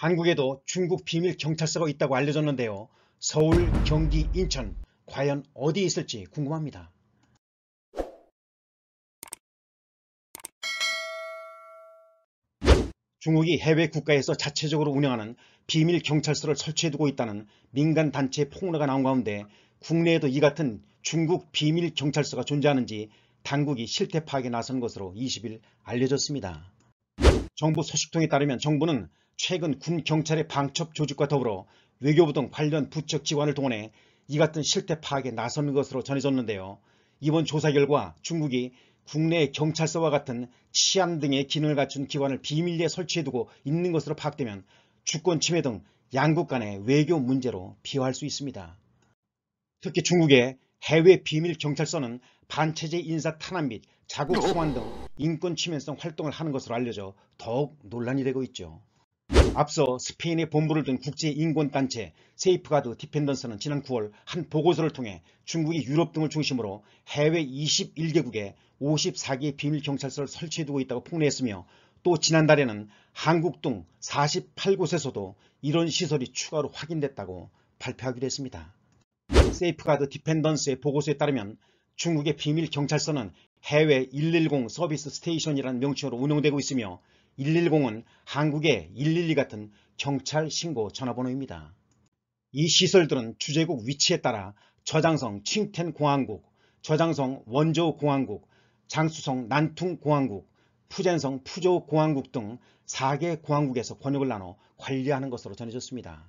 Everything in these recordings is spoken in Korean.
한국에도 중국 비밀 경찰서가 있다고 알려졌는데요. 서울, 경기, 인천 과연 어디에 있을지 궁금합니다. 중국이 해외 국가에서 자체적으로 운영하는 비밀 경찰서를 설치해두고 있다는 민간 단체 폭로가 나온 가운데 국내에도 이 같은 중국 비밀 경찰서가 존재하는지 당국이 실태 파악에 나선 것으로 20일 알려졌습니다. 정부 소식통에 따르면 정부는 최근 군 경찰의 방첩 조직과 더불어 외교부 등 관련 부적지원을 동원해 이 같은 실태 파악에 나선 것으로 전해졌는데요. 이번 조사 결과 중국이 국내 경찰서와 같은 치안 등의 기능을 갖춘 기관을 비밀리에 설치해두고 있는 것으로 파악되면 주권 침해 등 양국 간의 외교 문제로 비화할 수 있습니다. 특히 중국의 해외 비밀 경찰서는 반체제 인사 탄압 및 자국 소환 어. 등 인권 침해성 활동을 하는 것으로 알려져 더욱 논란이 되고 있죠. 앞서 스페인의 본부를 둔 국제인권단체 세이프가드 디펜던스는 지난 9월 한 보고서를 통해 중국이 유럽 등을 중심으로 해외 21개국에 54개의 비밀경찰서를 설치해두고 있다고 폭로했으며 또 지난달에는 한국 등 48곳에서도 이런 시설이 추가로 확인됐다고 발표하기도 했습니다. 세이프가드 디펜던스의 보고서에 따르면 중국의 비밀경찰서는 해외 110 서비스 스테이션이라는 명칭으로 운영되고 있으며 110은 한국의 112 같은 경찰 신고 전화번호입니다. 이 시설들은 주제국 위치에 따라 저장성 칭텐공항국, 저장성 원조공항국 장수성 난퉁공항국, 푸젠성 푸조공항국등 4개 공항국에서 권역을 나눠 관리하는 것으로 전해졌습니다.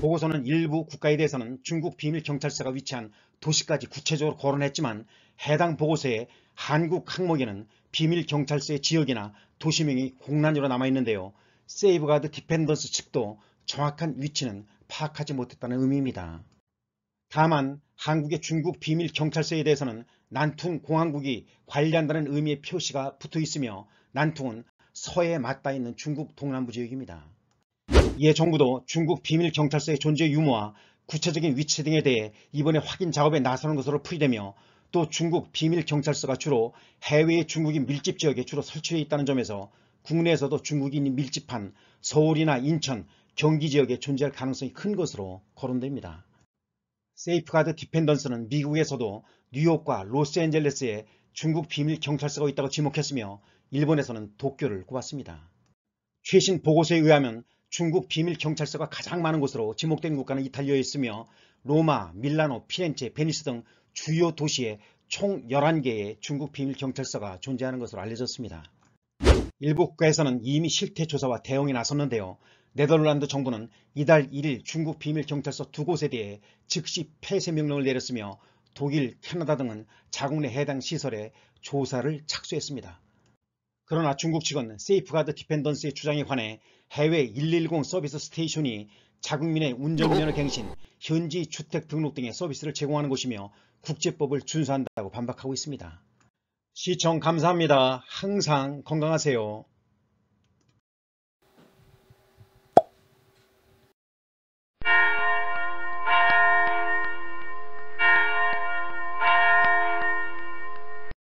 보고서는 일부 국가에 대해서는 중국 비밀경찰서가 위치한 도시까지 구체적으로 거론했지만 해당 보고서의 한국 항목에는 비밀경찰서의 지역이나 도시명이 공란으로 남아있는데요. 세이브가드 디펜던스 측도 정확한 위치는 파악하지 못했다는 의미입니다. 다만 한국의 중국 비밀경찰서에 대해서는 난퉁공항국이 관리한다는 의미의 표시가 붙어 있으며 난퉁은 서해에 맞닿아 있는 중국 동남부 지역입니다. 이에 예, 정부도 중국 비밀경찰서의 존재 유무와 구체적인 위치 등에 대해 이번에 확인 작업에 나서는 것으로 풀이되며 또 중국 비밀경찰서가 주로 해외의 중국인 밀집 지역에 주로 설치해 있다는 점에서 국내에서도 중국인이 밀집한 서울이나 인천, 경기 지역에 존재할 가능성이 큰 것으로 거론됩니다. 세이프가드 디펜던스는 미국에서도 뉴욕과 로스앤젤레스에 중국 비밀경찰서가 있다고 지목했으며 일본에서는 도쿄를 꼽았습니다. 최신 보고서에 의하면 중국 비밀 경찰서가 가장 많은 곳으로 지목된 국가는 이탈리아에 있으며 로마, 밀라노, 피렌체, 베니스 등 주요 도시에 총 11개의 중국 비밀 경찰서가 존재하는 것으로 알려졌습니다. 일부 국가에서는 이미 실태 조사와 대응에 나섰는데요. 네덜란드 정부는 이달 1일 중국 비밀 경찰서 두 곳에 대해 즉시 폐쇄 명령을 내렸으며 독일, 캐나다 등은 자국 내 해당 시설에 조사를 착수했습니다. 그러나 중국 측은 세이프가드 디펜던스의 주장에 관해 해외 110 서비스 스테이션이 자국민의 운전면허 갱신, 현지 주택 등록 등의 서비스를 제공하는 곳이며 국제법을 준수한다고 반박하고 있습니다. 시청 감사합니다. 항상 건강하세요.